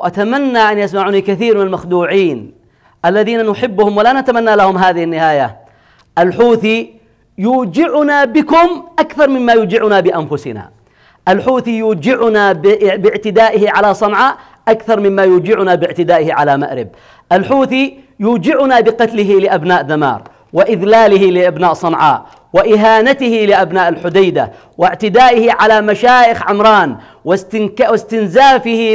وأتمنى أن يسمعني كثير من المخدوعين الذين نحبهم ولا نتمنى لهم هذه النهاية الحوثي يوجعنا بكم أكثر مما يوجعنا بأنفسنا الحوثي يوجعنا باعتدائه على صنعاء أكثر مما يوجعنا باعتدائه على مأرب الحوثي يوجعنا بقتله لأبناء دمار وإذلاله لأبناء صنعاء وإهانته لأبناء الحديدة واعتدائه على مشايخ عمران واستنزافه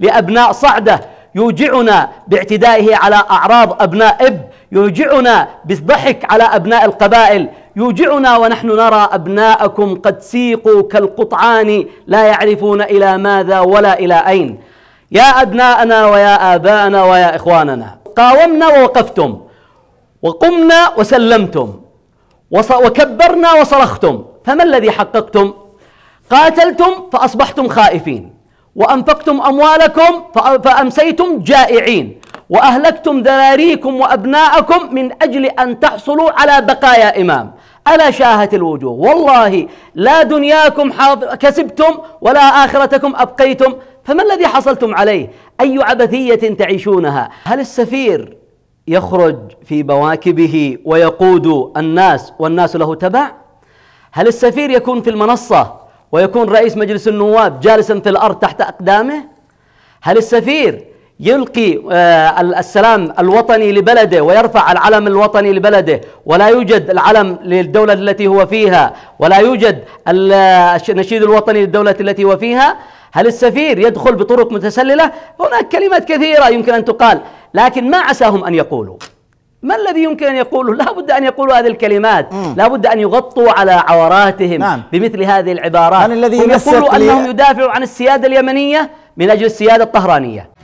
لأبناء صعدة يوجعنا باعتدائه على أعراض أبناء إب يوجعنا بالضحك على أبناء القبائل يوجعنا ونحن نرى أبناءكم قد سيقوا كالقطعان لا يعرفون إلى ماذا ولا إلى أين يا أبناءنا ويا آباءنا ويا إخواننا قاومنا ووقفتم وقمنا وسلمتم وكبرنا وصرختم فما الذي حققتم قاتلتم فأصبحتم خائفين وأنفقتم أموالكم فأمسيتم جائعين وأهلكتم ذراريكم وأبناءكم من أجل أن تحصلوا على بقايا إمام ألا شاهت الوجوه والله لا دنياكم كسبتم ولا آخرتكم أبقيتم فما الذي حصلتم عليه أي عبثية تعيشونها هل السفير يخرج في بواكبه ويقود الناس والناس له تبع هل السفير يكون في المنصة ويكون رئيس مجلس النواب جالسا في الأرض تحت أقدامه هل السفير يلقي آه، السلام الوطني لبلده ويرفع العلم الوطني لبلده ولا يوجد العلم للدولة التي هو فيها ولا يوجد النشيد الوطني للدولة التي هو فيها هل السفير يدخل بطرق متسللة هناك كلمات كثيرة يمكن أن تقال لكن ما عساهم أن يقولوا ما الذي يمكن أن يقولوا لا بد أن يقولوا هذه الكلمات لا بد أن يغطوا على عوراتهم نعم. بمثل هذه العبارات الذي هم يقولوا أنهم يدافعوا عن السيادة اليمنية من أجل السيادة الطهرانية